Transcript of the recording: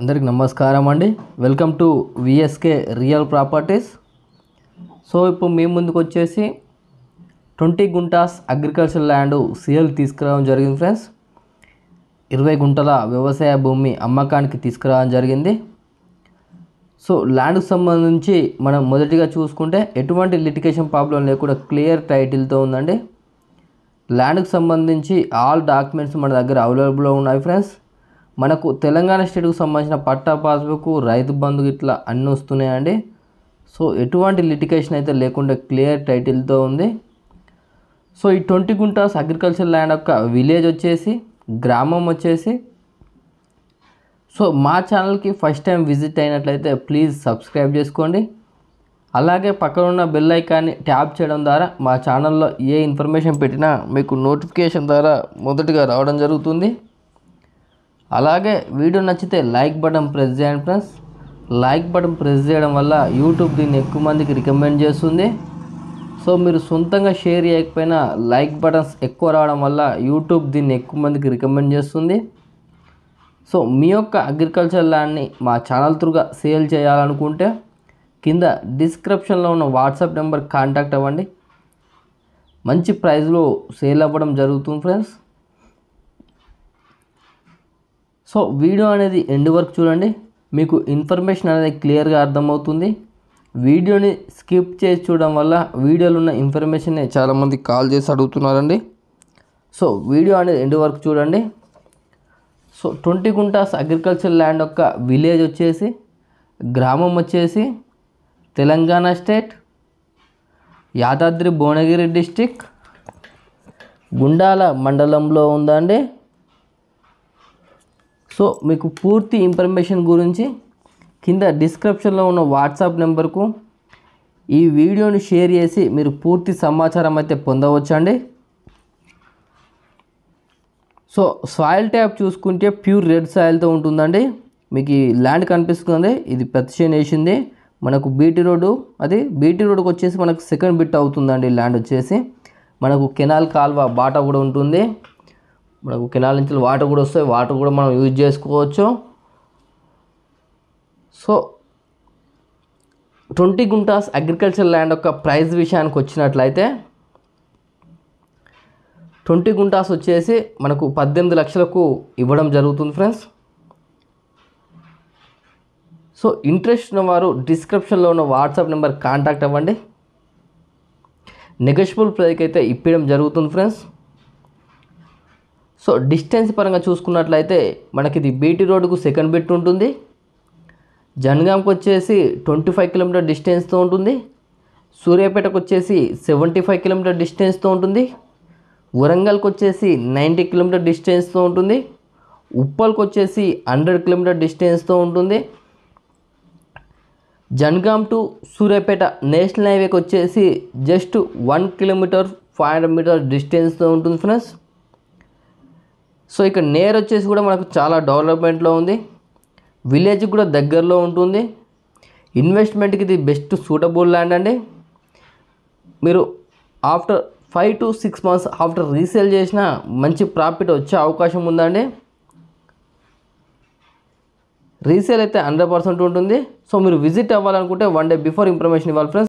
అందరికి నమస్కారం అండి welcome to VSK real properties so ఇప్పుడు మీ ముందుకు వచ్చేసి twenty guntas agriculture land CL తీసుకురావడం జరిగింది ఫ్రెండ్స్ ఇరవై గుంటల వ్యవసాయ భూమి అమ్మకానికి తీసుకురావడం జరిగింది సో ల్యాండ్కు సంబంధించి మనం మొదటిగా చూసుకుంటే ఎటువంటి లిటికేషన్ ప్రాబ్లం లేకుండా క్లియర్ టైటిల్తో ఉందండి ల్యాండ్కు సంబంధించి ఆల్ డాక్యుమెంట్స్ మన దగ్గర అవైలబుల్లో ఉన్నాయి ఫ్రెండ్స్ మనకు తెలంగాణ స్టేట్కు సంబంధించిన పట్టా పాస్బుక్ రైతు బంధు ఇట్లా అన్నీ వస్తున్నాయండి సో ఎటువంటి లిటికేషన్ అయితే లేకుండా క్లియర్ టైటిల్తో ఉంది సో ఈ ట్వంటీ గుంటాస్ అగ్రికల్చర్ ల్యాండ్ యొక్క విలేజ్ వచ్చేసి గ్రామం వచ్చేసి సో మా ఛానల్కి ఫస్ట్ టైం విజిట్ అయినట్లయితే ప్లీజ్ సబ్స్క్రైబ్ చేసుకోండి అలాగే పక్కన ఉన్న బెల్ ఐకాన్ని ట్యాప్ చేయడం ద్వారా మా ఛానల్లో ఏ ఇన్ఫర్మేషన్ పెట్టినా మీకు నోటిఫికేషన్ ద్వారా మొదటిగా రావడం జరుగుతుంది అలాగే వీడియో నచ్చితే లైక్ బటన్ ప్రెస్ చేయండి ఫ్రెండ్స్ లైక్ బటన్ ప్రెస్ చేయడం వల్ల యూట్యూబ్ దీన్ని ఎక్కువ మందికి రికమెండ్ చేస్తుంది సో మీరు సొంతంగా షేర్ చేయకపోయినా లైక్ బటన్స్ ఎక్కువ రావడం వల్ల యూట్యూబ్ దీన్ని ఎక్కువ మందికి రికమెండ్ చేస్తుంది సో మీ యొక్క అగ్రికల్చర్ ల్యాండ్ని మా ఛానల్ త్రూగా సేల్ చేయాలనుకుంటే కింద డిస్క్రిప్షన్లో ఉన్న వాట్సాప్ నెంబర్ కాంటాక్ట్ అవ్వండి మంచి ప్రైస్లో సేల్ అవ్వడం జరుగుతుంది ఫ్రెండ్స్ సో వీడియో అనేది ఎండ్ వరకు చూడండి మీకు ఇన్ఫర్మేషన్ అనేది క్లియర్గా అర్థమవుతుంది వీడియోని స్కిప్ చేసి చూడడం వల్ల వీడియోలో ఉన్న ఇన్ఫర్మేషన్ చాలామంది కాల్ చేసి అడుగుతున్నారండి సో వీడియో అనేది ఎండ్ వరకు చూడండి so twenty guntas agriculture land యొక్క విలేజ్ వచ్చేసి గ్రామం వచ్చేసి తెలంగాణ స్టేట్ యాదాద్రి భువనగిరి డిస్టిక్ గుండాల మండలంలో ఉందండి సో మీకు పూర్తి ఇన్ఫర్మేషన్ గురించి కింద డిస్క్రిప్షన్లో ఉన్న వాట్సాప్ నెంబర్కు ఈ వీడియోని షేర్ చేసి మీరు పూర్తి సమాచారం అయితే పొందవచ్చండి సో సాయిల్ ట్యాప్ చూసుకుంటే ప్యూర్ రెడ్ సాయిల్తో ఉంటుందండి మీకు ఈ ల్యాండ్ కనిపిస్తుంది ఇది పెత్షన్ వేసింది మనకు బీటీ రోడ్డు అది బీటీ రోడ్డుకి వచ్చేసి మనకు సెకండ్ బిట్ అవుతుందండి ల్యాండ్ వచ్చేసి మనకు కెనాల్ కాల్వ బాట కూడా ఉంటుంది మనకు కెనాల్ నుంచి వాటర్ కూడా వస్తాయి వాటర్ కూడా మనం యూజ్ చేసుకోవచ్చు so twenty guntas agriculture land యొక్క ప్రైస్ విషయానికి వచ్చినట్లయితే ట్వంటీ గుంటాస్ వచ్చేసి మనకు పద్దెనిమిది లక్షలకు ఇవ్వడం జరుగుతుంది ఫ్రెండ్స్ సో ఇంట్రెస్ట్ ఉన్నవారు డిస్క్రిప్షన్లో ఉన్న వాట్సాప్ నెంబర్ కాంటాక్ట్ అవ్వండి నెగోషియబుల్ ప్రైస్కి అయితే ఇప్పించడం జరుగుతుంది ఫ్రెండ్స్ సో డిస్టెన్స్ పరంగా చూసుకున్నట్లయితే మనకి ఇది బీటీ రోడ్కు సెకండ్ బిట్ ఉంటుంది జన్గామ్కి వచ్చేసి ట్వంటీ ఫైవ్ కిలోమీటర్ డిస్టెన్స్తో ఉంటుంది సూర్యాపేటకు వచ్చేసి సెవెంటీ ఫైవ్ కిలోమీటర్ డిస్టెన్స్తో ఉంటుంది వరంగల్కి వచ్చేసి నైంటీ కిలోమీటర్ డిస్టెన్స్తో ఉంటుంది ఉప్పల్కి వచ్చేసి హండ్రెడ్ కిలోమీటర్ డిస్టెన్స్తో ఉంటుంది జన్గామ్ టు సూర్యాపేట నేషనల్ హైవేకి వచ్చేసి just one kilometre five hundred metre డిస్టెన్స్తో ఉంటుంది ఫ్రెండ్స్ సో ఇక్కడ నేర్ వచ్చేసి కూడా మనకు చాలా డెవలప్మెంట్లో ఉంది విలేజ్ కూడా దగ్గరలో ఉంటుంది ఇన్వెస్ట్మెంట్కి ఇది బెస్ట్ సూటబుల్ ల్యాండ్ అండి మీరు after five to six months after resale చేసిన మంచి ప్రాఫిట్ వచ్చే అవకాశం ఉందండి రీసేల్ అయితే హండ్రెడ్ పర్సెంట్ ఉంటుంది సో మీరు విజిట్ అవ్వాలనుకుంటే వన్ డే బిఫోర్ ఇన్ఫర్మేషన్ ఇవ్వాలి ఫ్రెండ్స్